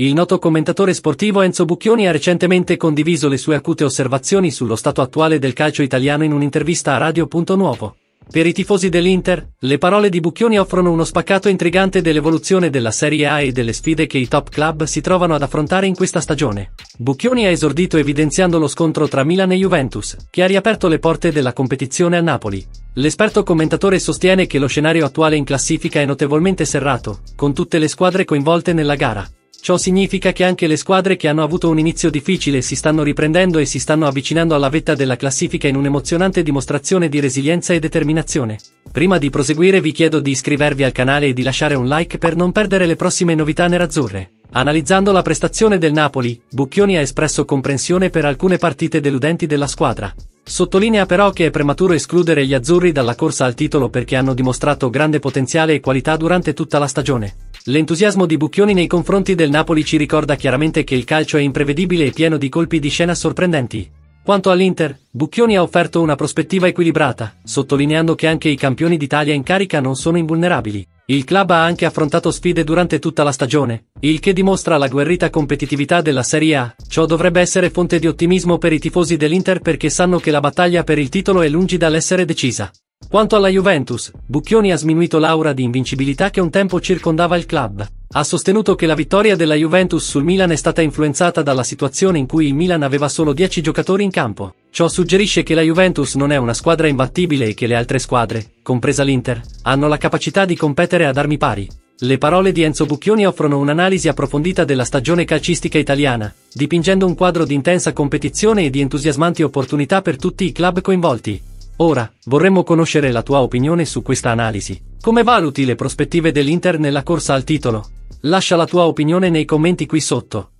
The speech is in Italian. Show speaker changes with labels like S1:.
S1: Il noto commentatore sportivo Enzo Bucchioni ha recentemente condiviso le sue acute osservazioni sullo stato attuale del calcio italiano in un'intervista a Radio.Nuovo. Per i tifosi dell'Inter, le parole di Bucchioni offrono uno spaccato intrigante dell'evoluzione della Serie A e delle sfide che i top club si trovano ad affrontare in questa stagione. Bucchioni ha esordito evidenziando lo scontro tra Milan e Juventus, che ha riaperto le porte della competizione a Napoli. L'esperto commentatore sostiene che lo scenario attuale in classifica è notevolmente serrato, con tutte le squadre coinvolte nella gara. Ciò significa che anche le squadre che hanno avuto un inizio difficile si stanno riprendendo e si stanno avvicinando alla vetta della classifica in un'emozionante dimostrazione di resilienza e determinazione. Prima di proseguire vi chiedo di iscrivervi al canale e di lasciare un like per non perdere le prossime novità nerazzurre. Analizzando la prestazione del Napoli, Bucchioni ha espresso comprensione per alcune partite deludenti della squadra. Sottolinea però che è prematuro escludere gli azzurri dalla corsa al titolo perché hanno dimostrato grande potenziale e qualità durante tutta la stagione. L'entusiasmo di Bucchioni nei confronti del Napoli ci ricorda chiaramente che il calcio è imprevedibile e pieno di colpi di scena sorprendenti. Quanto all'Inter, Bucchioni ha offerto una prospettiva equilibrata, sottolineando che anche i campioni d'Italia in carica non sono invulnerabili. Il club ha anche affrontato sfide durante tutta la stagione, il che dimostra la guerrita competitività della Serie A. Ciò dovrebbe essere fonte di ottimismo per i tifosi dell'Inter perché sanno che la battaglia per il titolo è lungi dall'essere decisa. Quanto alla Juventus, Bucchioni ha sminuito l'aura di invincibilità che un tempo circondava il club. Ha sostenuto che la vittoria della Juventus sul Milan è stata influenzata dalla situazione in cui il Milan aveva solo 10 giocatori in campo. Ciò suggerisce che la Juventus non è una squadra imbattibile e che le altre squadre, compresa l'Inter, hanno la capacità di competere ad armi pari. Le parole di Enzo Bucchioni offrono un'analisi approfondita della stagione calcistica italiana, dipingendo un quadro di intensa competizione e di entusiasmanti opportunità per tutti i club coinvolti. Ora, vorremmo conoscere la tua opinione su questa analisi. Come valuti le prospettive dell'Inter nella corsa al titolo? Lascia la tua opinione nei commenti qui sotto.